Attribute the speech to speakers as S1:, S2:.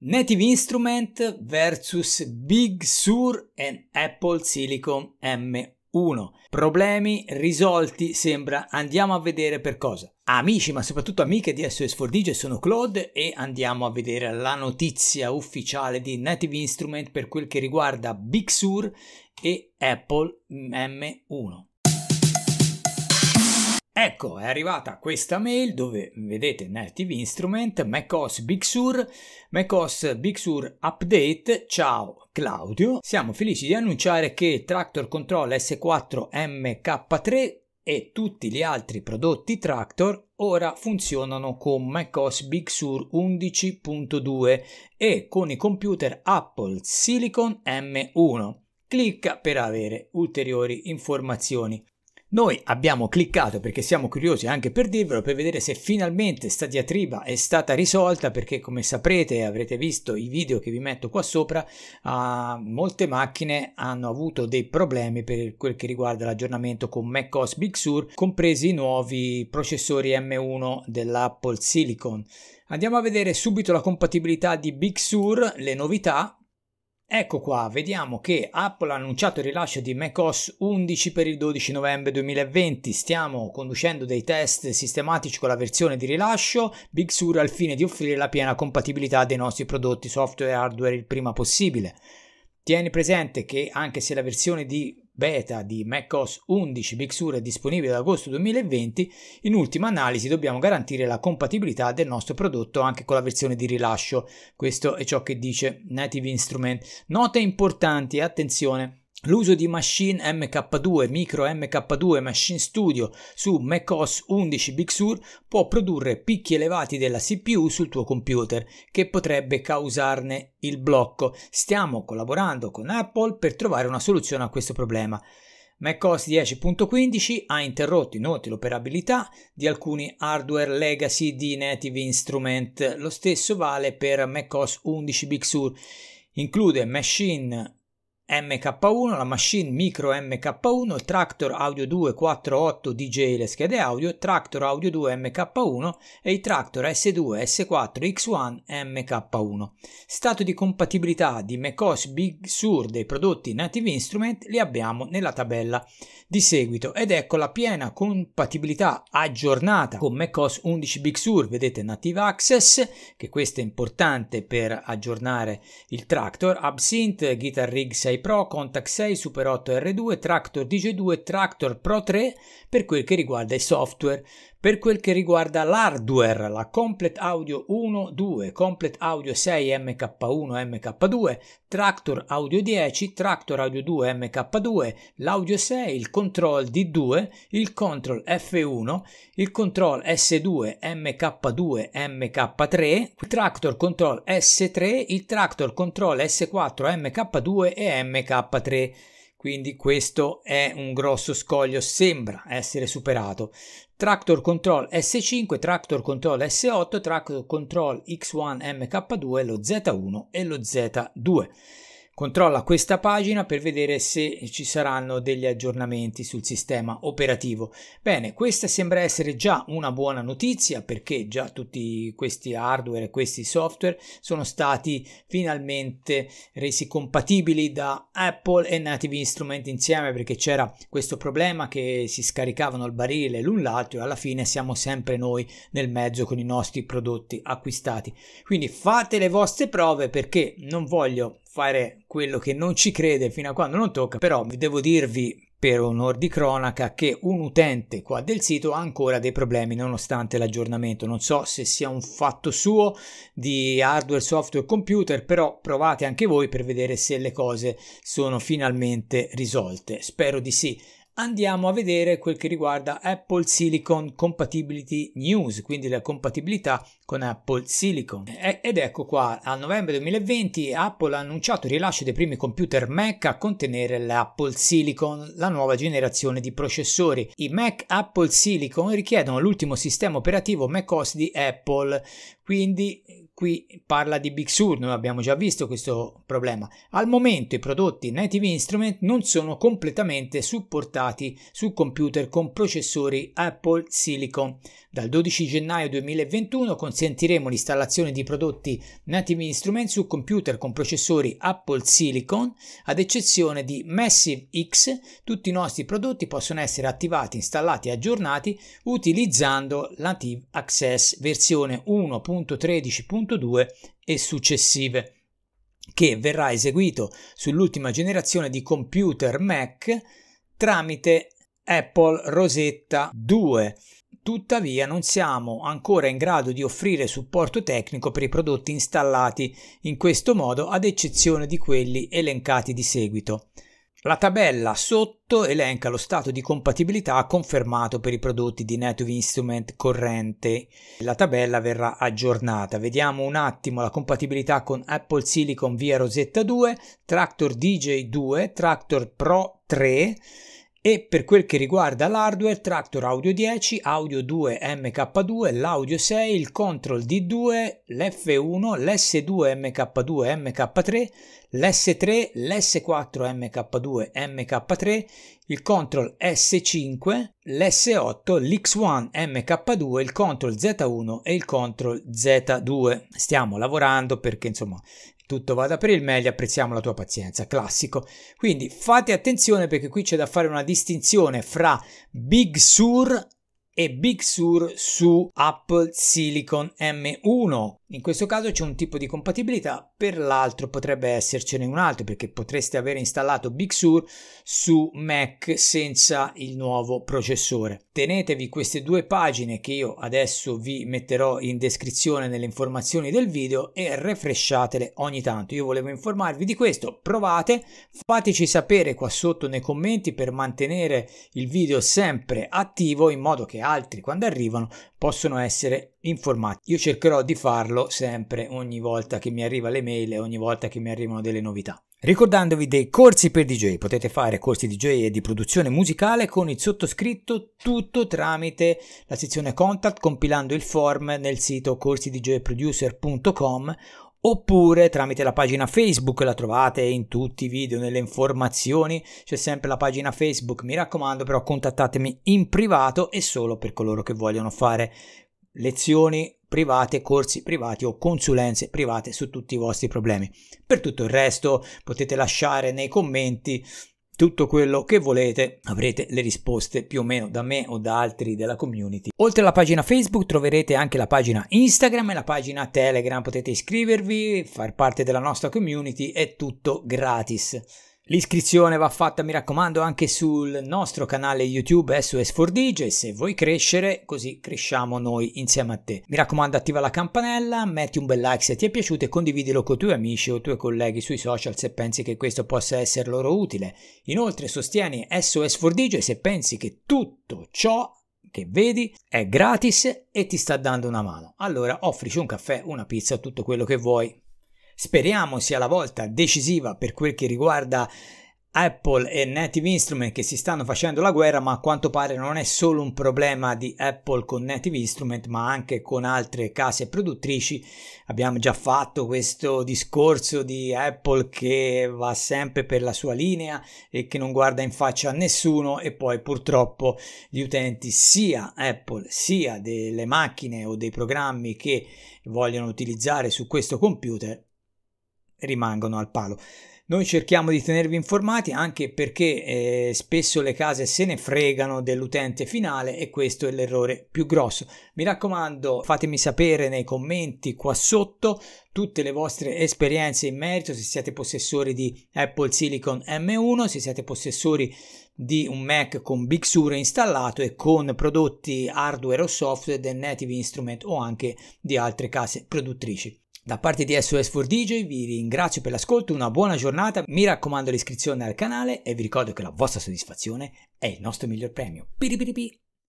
S1: Native Instrument vs Big Sur e Apple Silicon M1. Problemi risolti sembra, andiamo a vedere per cosa. Amici ma soprattutto amiche di SOS Fordige, sono Claude e andiamo a vedere la notizia ufficiale di Native Instrument per quel che riguarda Big Sur e Apple M1. Ecco, è arrivata questa mail dove vedete Native Instrument, macOS Big Sur, macOS Big Sur Update, ciao Claudio, siamo felici di annunciare che Tractor Control S4 MK3 e tutti gli altri prodotti Tractor ora funzionano con macOS Big Sur 11.2 e con i computer Apple Silicon M1. Clicca per avere ulteriori informazioni. Noi abbiamo cliccato perché siamo curiosi anche per dirvelo, per vedere se finalmente sta diatriba è stata risolta, perché come saprete e avrete visto i video che vi metto qua sopra, uh, molte macchine hanno avuto dei problemi per quel che riguarda l'aggiornamento con macOS Big Sur, compresi i nuovi processori M1 dell'Apple Silicon. Andiamo a vedere subito la compatibilità di Big Sur, le novità Ecco qua, vediamo che Apple ha annunciato il rilascio di macOS 11 per il 12 novembre 2020. Stiamo conducendo dei test sistematici con la versione di rilascio Big Sur al fine di offrire la piena compatibilità dei nostri prodotti software e hardware il prima possibile. Tieni presente che anche se la versione di beta di macOS 11 Big Sur è disponibile ad agosto 2020, in ultima analisi dobbiamo garantire la compatibilità del nostro prodotto anche con la versione di rilascio. Questo è ciò che dice Native Instrument. Note importanti, attenzione. L'uso di Machine MK2, Micro MK2 Machine Studio su macOS 11 Big Sur può produrre picchi elevati della CPU sul tuo computer, che potrebbe causarne il blocco. Stiamo collaborando con Apple per trovare una soluzione a questo problema. macOS 10.15 ha interrotto inoltre l'operabilità di alcuni hardware legacy di Native Instrument. Lo stesso vale per macOS 11 Big Sur. Include Machine MK1, la Machine Micro MK1, il Tractor Audio 2 48 DJ le schede audio, Tractor Audio 2 MK1 e i Tractor S2 S4 X1 MK1. Stato di compatibilità di MacOS Big Sur dei prodotti Native Instrument li abbiamo nella tabella di seguito ed ecco la piena compatibilità aggiornata con MacOS 11 Big Sur, vedete Native Access, che questo è importante per aggiornare il Tractor, Absinthe, Guitar Rig 6 Pro, Contact 6, Super 8 R2, Tractor dj 2 Tractor Pro 3 per quel che riguarda i software. Per quel che riguarda l'hardware, la Complete Audio 1, 2, Complete Audio 6 MK1, MK2, Tractor Audio 10, Tractor Audio 2 MK2, l'Audio 6, il Control D2, il Control F1, il Control S2 MK2 MK3, il Tractor Control S3, il Tractor Control S4 MK2 e MK3 quindi questo è un grosso scoglio, sembra essere superato. Tractor Control S5, Tractor Control S8, Tractor Control X1 MK2, lo Z1 e lo Z2. Controlla questa pagina per vedere se ci saranno degli aggiornamenti sul sistema operativo. Bene, questa sembra essere già una buona notizia perché già tutti questi hardware e questi software sono stati finalmente resi compatibili da Apple e Native Instrument insieme perché c'era questo problema che si scaricavano il barile l'un l'altro e alla fine siamo sempre noi nel mezzo con i nostri prodotti acquistati. Quindi fate le vostre prove perché non voglio fare quello che non ci crede fino a quando non tocca, però devo dirvi per onor di cronaca che un utente qua del sito ha ancora dei problemi nonostante l'aggiornamento. Non so se sia un fatto suo di hardware, software, computer, però provate anche voi per vedere se le cose sono finalmente risolte. Spero di sì andiamo a vedere quel che riguarda Apple Silicon Compatibility News, quindi la compatibilità con Apple Silicon. Ed ecco qua, a novembre 2020 Apple ha annunciato il rilascio dei primi computer Mac a contenere l'Apple Silicon, la nuova generazione di processori. I Mac Apple Silicon richiedono l'ultimo sistema operativo macOS di Apple, quindi Qui parla di Big Sur, noi abbiamo già visto questo problema. Al momento i prodotti Native Instrument non sono completamente supportati su computer con processori Apple Silicon. Dal 12 gennaio 2021 consentiremo l'installazione di prodotti Native Instrument su computer con processori Apple Silicon, ad eccezione di Massive X. Tutti i nostri prodotti possono essere attivati, installati e aggiornati utilizzando Native Access versione 1.13.1 3.2 e successive, che verrà eseguito sull'ultima generazione di computer Mac tramite Apple Rosetta 2. Tuttavia non siamo ancora in grado di offrire supporto tecnico per i prodotti installati in questo modo ad eccezione di quelli elencati di seguito. La tabella sotto elenca lo stato di compatibilità confermato per i prodotti di Native Instrument corrente. La tabella verrà aggiornata. Vediamo un attimo la compatibilità con Apple Silicon via Rosetta 2, Tractor DJ 2, Tractor Pro 3, e per quel che riguarda l'hardware, Tractor Audio 10, Audio 2 MK2, l'Audio 6, il Control D2, l'F1, l'S2 MK2 MK3, l'S3, l'S4 MK2 MK3, il Control S5, l'S8, l'X1 MK2, il Control Z1 e il Control Z2. Stiamo lavorando perché insomma tutto vada per il meglio, apprezziamo la tua pazienza, classico. Quindi fate attenzione perché qui c'è da fare una distinzione fra Big Sur e Big Sur su Apple Silicon M1. In questo caso c'è un tipo di compatibilità, per l'altro potrebbe essercene un altro perché potreste aver installato Big Sur su Mac senza il nuovo processore. Tenetevi queste due pagine che io adesso vi metterò in descrizione nelle informazioni del video e refresciatele ogni tanto. Io volevo informarvi di questo, provate, fateci sapere qua sotto nei commenti per mantenere il video sempre attivo in modo che altri quando arrivano possono essere informati. Io cercherò di farlo sempre ogni volta che mi arriva le mail e ogni volta che mi arrivano delle novità. Ricordandovi dei corsi per DJ, potete fare corsi DJ e di produzione musicale con il sottoscritto tutto tramite la sezione contact compilando il form nel sito corsidjproducer.com oppure tramite la pagina Facebook, la trovate in tutti i video, nelle informazioni, c'è sempre la pagina Facebook, mi raccomando però contattatemi in privato e solo per coloro che vogliono fare lezioni private, corsi privati o consulenze private su tutti i vostri problemi. Per tutto il resto potete lasciare nei commenti tutto quello che volete, avrete le risposte più o meno da me o da altri della community. Oltre alla pagina Facebook troverete anche la pagina Instagram e la pagina Telegram, potete iscrivervi, far parte della nostra community, è tutto gratis. L'iscrizione va fatta, mi raccomando, anche sul nostro canale YouTube SOS4DJ se vuoi crescere, così cresciamo noi insieme a te. Mi raccomando, attiva la campanella, metti un bel like se ti è piaciuto e condividilo con i tuoi amici o i tuoi colleghi sui social se pensi che questo possa essere loro utile. Inoltre, sostieni SOS4DJ se pensi che tutto ciò che vedi è gratis e ti sta dando una mano. Allora, offrici un caffè, una pizza, tutto quello che vuoi. Speriamo sia la volta decisiva per quel che riguarda Apple e Native Instrument che si stanno facendo la guerra, ma a quanto pare non è solo un problema di Apple con Native Instrument, ma anche con altre case produttrici. Abbiamo già fatto questo discorso di Apple che va sempre per la sua linea e che non guarda in faccia a nessuno e poi purtroppo gli utenti sia Apple sia delle macchine o dei programmi che vogliono utilizzare su questo computer rimangono al palo. Noi cerchiamo di tenervi informati anche perché eh, spesso le case se ne fregano dell'utente finale e questo è l'errore più grosso. Mi raccomando, fatemi sapere nei commenti qua sotto tutte le vostre esperienze in merito, se siete possessori di Apple Silicon M1, se siete possessori di un Mac con Big Sur installato e con prodotti hardware o software del Native Instrument o anche di altre case produttrici. Da parte di SOS4DJ vi ringrazio per l'ascolto, una buona giornata, mi raccomando l'iscrizione al canale e vi ricordo che la vostra soddisfazione è il nostro miglior premio. Piripiripi.